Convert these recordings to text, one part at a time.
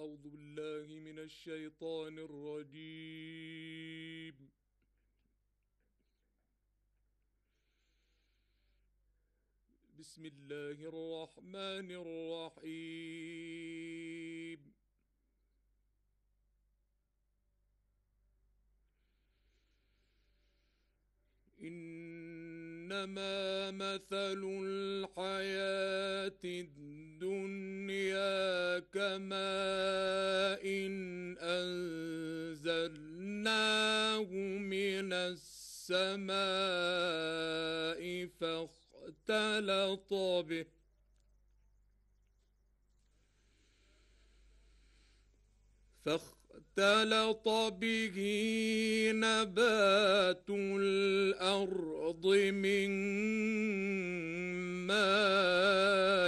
أعوذ بالله من الشيطان الرجيم بسم الله الرحمن الرحيم إنما مثل الحياة الدنيا الدنيا كماء إن أنزلناه من السماء فاختلط به فاختلط به نبات الأرض مما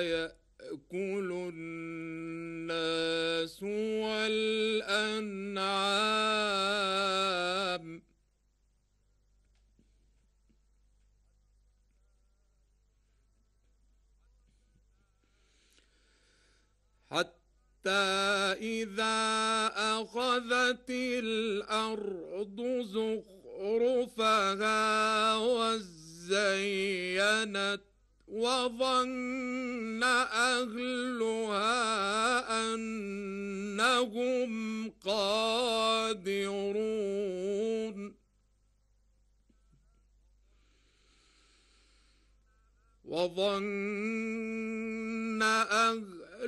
يأتي ياكل الناس والانعام حتى إذا أخذت الأرض زخرفها وزينت وظن أهلها أنهم قادرون وظن أهلها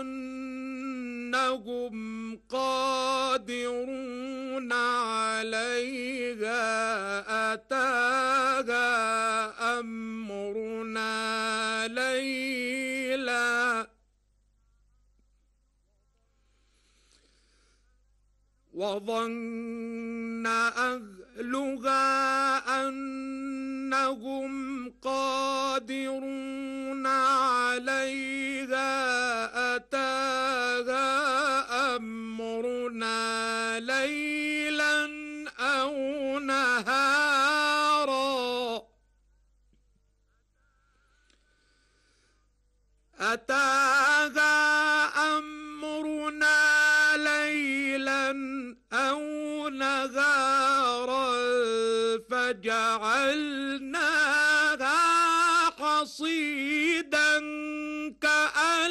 أنهم قادرون عليها وظن أهلها أنهم قادرون نهارا فجعلناها قصيدا كأن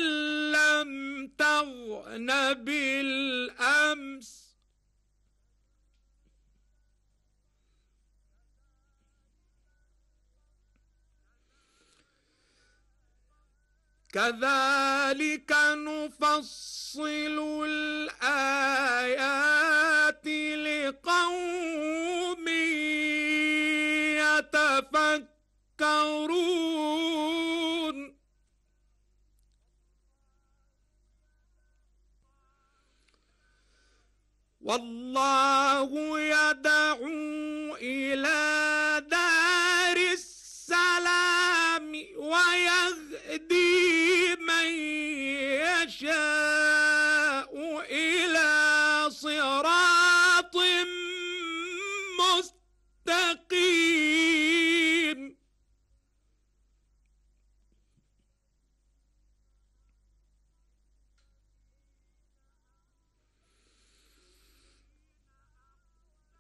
لم تغن بالأمس كذلك نفصل الآيات قوم يتفكرون والله يدعو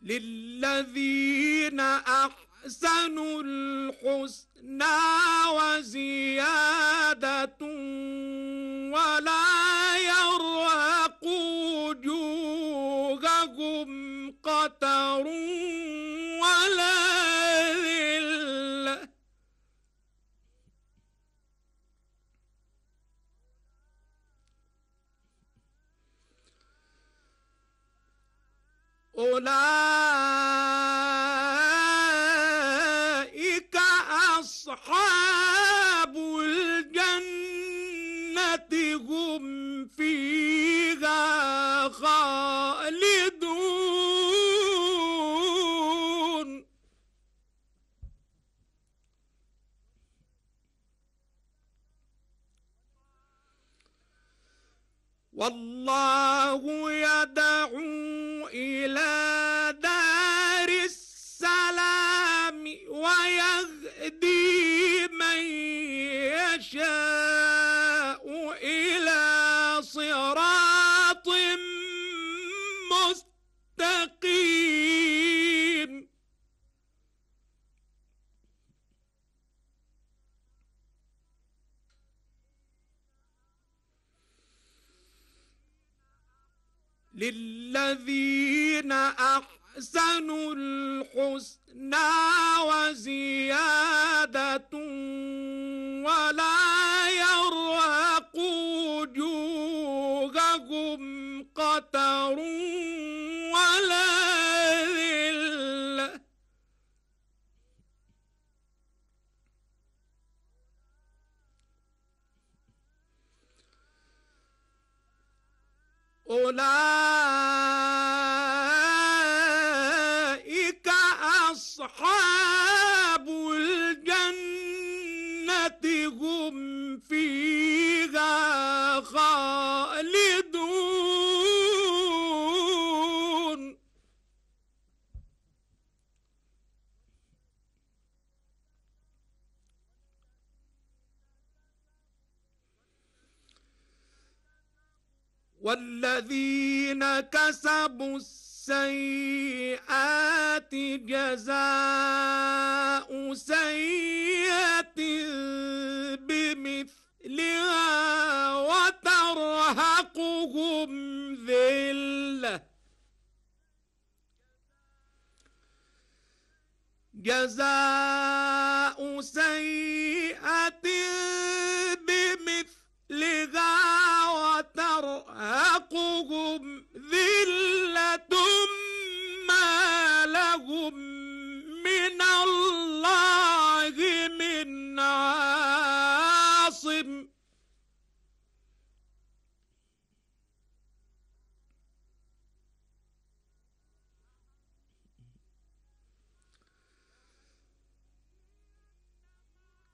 للذين أحسنوا الحسنى وزيادة ولا يرهق وجوههم قتر ولا ذلة أولئك للذين أحسنوا الحسنى وزيادة ولا يرهق وجوههم أصحاب الجنة هم فيها خالدون والذين كسبوا السيئات جزاء سيئة بمثلها وترهقهم ذلة جزاء سيئة بمثلها وترهقهم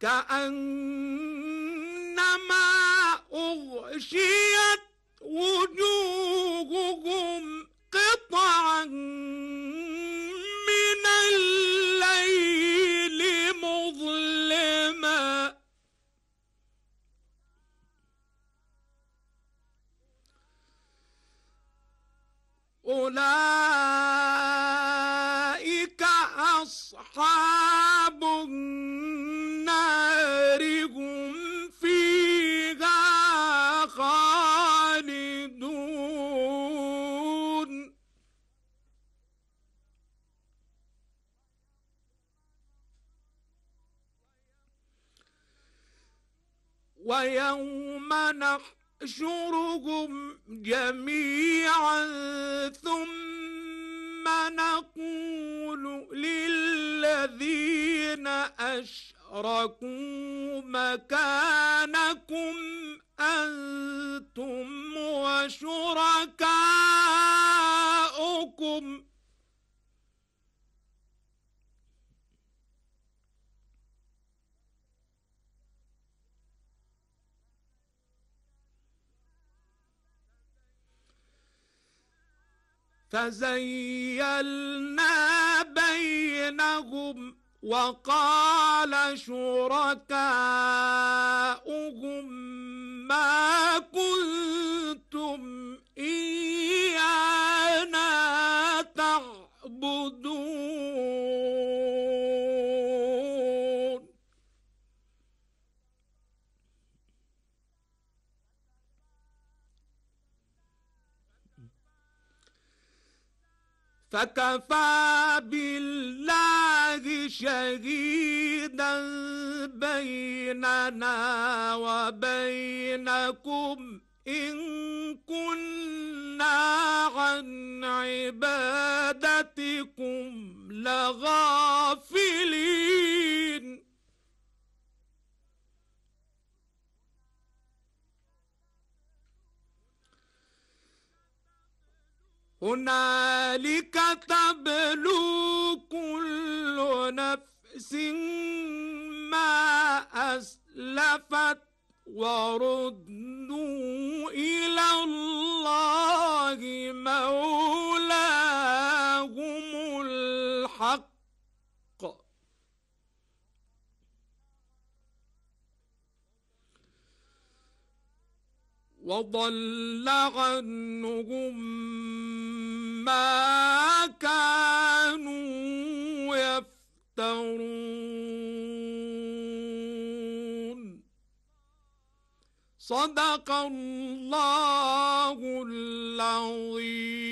كأنما أغشيت وجوههم قطعا من الليل مظلما أولئك أصحاب ويوم نحشرهم جميعا ثم نقول للذين أشركوا مكانكم أنتم وشركاؤكم فزيلنا بينهم وقال شركاؤهم فكفى بالله شهيدا بيننا وبينكم إن كنا عن عبادتكم لغافلين هنالك تبلو كل نفس ما أسلفت وردوا إلى الله مولاهم الحق وضل عنهم صدق الله العظيم